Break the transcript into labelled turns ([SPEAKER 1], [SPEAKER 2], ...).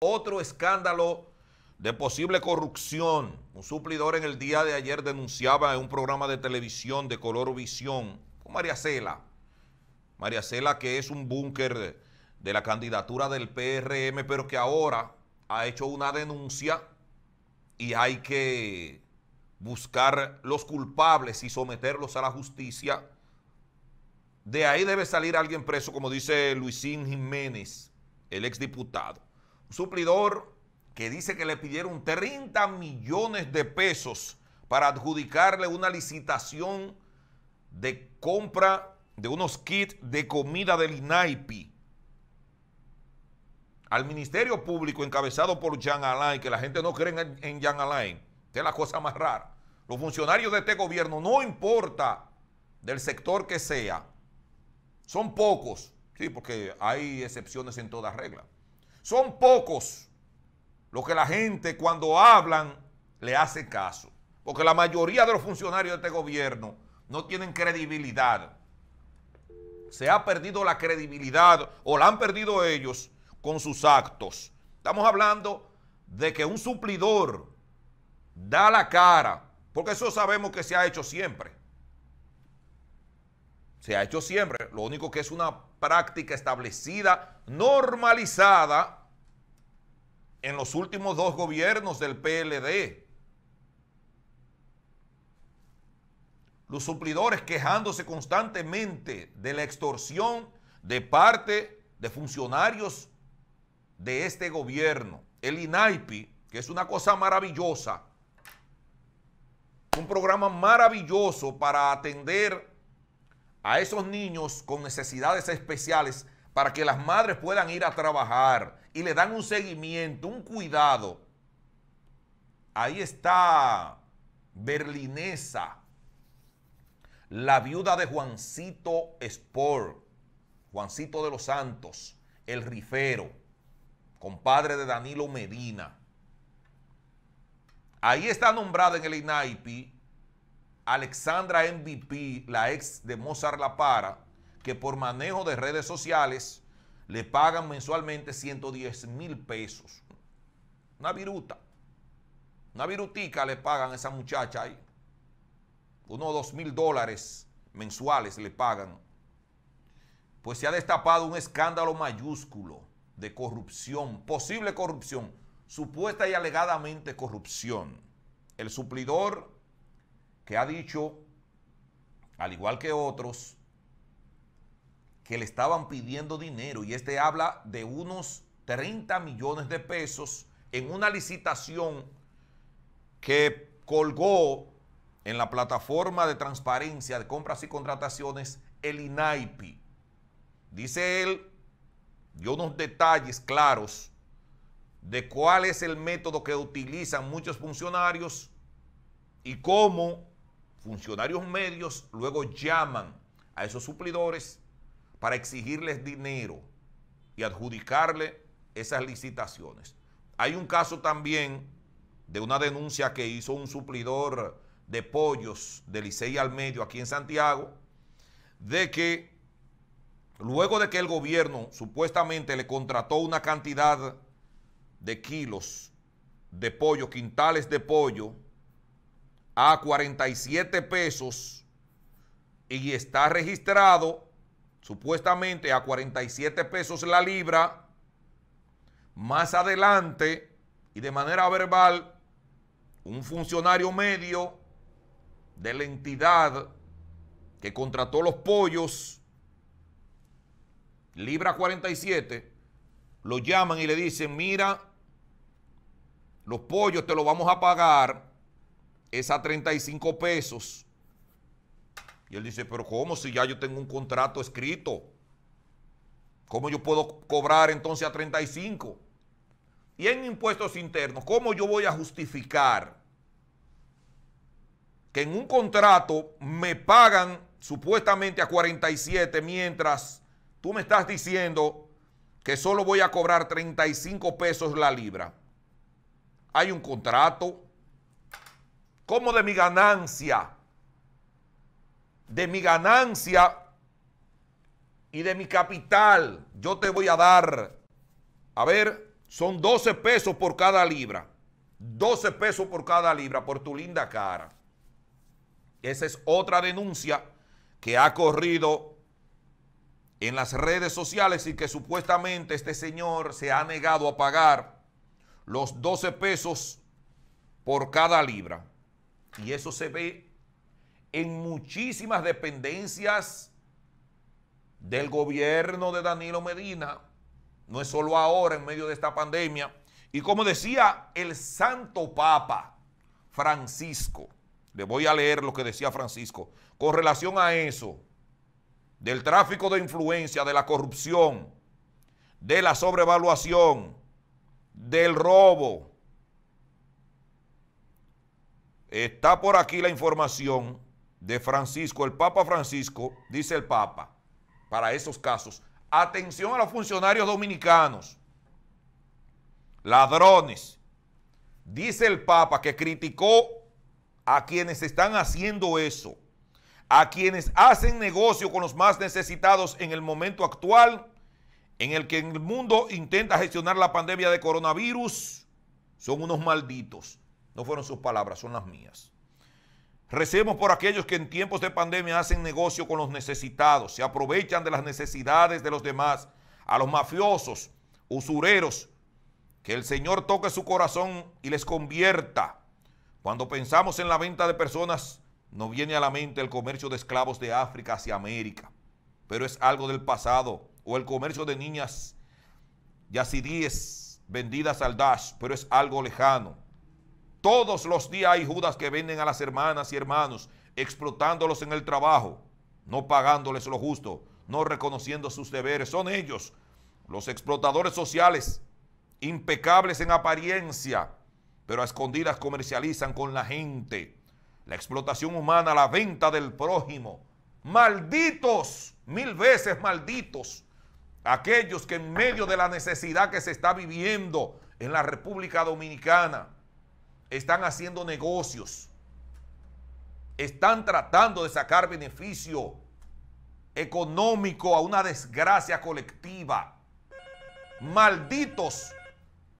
[SPEAKER 1] Otro escándalo de posible corrupción. Un suplidor en el día de ayer denunciaba en un programa de televisión de color visión con María Cela. María Cela que es un búnker de, la candidatura del PRM, pero que ahora ha hecho una denuncia y hay que buscar los culpables y someterlos a la justicia. De ahí debe salir alguien preso, como dice Luisín Jiménez, el exdiputado un suplidor que dice que le pidieron 30 millones de pesos para adjudicarle una licitación de compra de unos kits de comida del INAIPI al Ministerio Público encabezado por Jean Alain, que la gente no cree en, Jean Alain, es la cosa más rara. Los funcionarios de este gobierno, no importa del sector que sea, son pocos, sí, porque hay excepciones en toda regla. Son pocos los que la gente cuando hablan le hace caso. Porque la mayoría de los funcionarios de este gobierno no tienen credibilidad. Se ha perdido la credibilidad o la han perdido ellos con sus actos. Estamos hablando de que un suplidor da la cara, porque eso sabemos que se ha hecho siempre. Se ha hecho siempre. Lo único que es una práctica establecida, normalizada, en los últimos dos gobiernos del PLD. Los suplidores quejándose constantemente de la extorsión de parte de funcionarios de este gobierno. El INAIPI, que es una cosa maravillosa, un programa maravilloso para atender a esos niños con necesidades especiales para que las madres puedan ir a trabajar y le dan un seguimiento, un cuidado. Ahí está Berlinesa, la viuda de Juancito Sport, Juancito de los Santos, el rifero, compadre de Danilo Medina. Ahí está nombrada en el INAIPI Alexandra MVP, la ex de Mozart La Para, que por manejo de redes sociales le pagan mensualmente 110 mil pesos. Una viruta. Una virutica le pagan a esa muchacha ahí. o dos mil dólares mensuales le pagan. Pues se ha destapado un escándalo mayúsculo de corrupción, posible corrupción, supuesta y alegadamente corrupción. El suplidor que ha dicho, al igual que otros, que le estaban pidiendo dinero y este habla de unos 30 millones de pesos en una licitación que colgó en la plataforma de transparencia de compras y contrataciones el INAIPI. Dice él, dio unos detalles claros de cuál es el método que utilizan muchos funcionarios y cómo funcionarios medios luego llaman a esos suplidores para exigirles dinero y adjudicarle esas licitaciones. Hay un caso también de una denuncia que hizo un suplidor de pollos de Licey al Medio aquí en Santiago, de que luego de que el gobierno supuestamente le contrató una cantidad de kilos de pollo, quintales de pollo, a 47 pesos y está registrado supuestamente a 47 pesos la libra, más adelante y de manera verbal, un funcionario medio de la entidad que contrató los pollos, Libra 47, lo llaman y le dicen, mira, los pollos te los vamos a pagar es a 35 pesos. Y él dice, pero ¿cómo si ya yo tengo un contrato escrito? ¿Cómo yo puedo cobrar entonces a 35? Y en impuestos internos, ¿cómo yo voy a justificar que en un contrato me pagan supuestamente a 47 mientras tú me estás diciendo que solo voy a cobrar 35 pesos la libra? Hay un contrato. ¿Cómo de mi ganancia de mi ganancia y de mi capital, yo te voy a dar, a ver, son 12 pesos por cada libra. 12 pesos por cada libra, por tu linda cara. Esa es otra denuncia que ha corrido en las redes sociales y que supuestamente este señor se ha negado a pagar los 12 pesos por cada libra. Y eso se ve en muchísimas dependencias del gobierno de Danilo Medina. No es solo ahora en medio de esta pandemia. Y como decía el Santo Papa Francisco, le voy a leer lo que decía Francisco, con relación a eso, del tráfico de influencia, de la corrupción, de la sobrevaluación, del robo. Está por aquí la información de Francisco, el Papa Francisco, dice el Papa, para esos casos, atención a los funcionarios dominicanos, ladrones, dice el Papa que criticó a quienes están haciendo eso, a quienes hacen negocio con los más necesitados en el momento actual, en el que el mundo intenta gestionar la pandemia de coronavirus, son unos malditos. No fueron sus palabras, son las mías. Recemos por aquellos que en tiempos de pandemia hacen negocio con los necesitados, se aprovechan de las necesidades de los demás, a los mafiosos, usureros. Que el Señor toque su corazón y les convierta. Cuando pensamos en la venta de personas, nos viene a la mente el comercio de esclavos de África hacia América, pero es algo del pasado, o el comercio de niñas yacidíes vendidas al Dash, pero es algo lejano. Todos los días hay Judas que venden a las hermanas y hermanos, explotándolos en el trabajo, no pagándoles lo justo, no reconociendo sus deberes. Son ellos, los explotadores sociales, impecables en apariencia, pero a escondidas comercializan con la gente. La explotación humana, la venta del prójimo. Malditos, mil veces malditos. Aquellos que en medio de la necesidad que se está viviendo en la República Dominicana, están haciendo negocios, están tratando de sacar beneficio económico a una desgracia colectiva. Malditos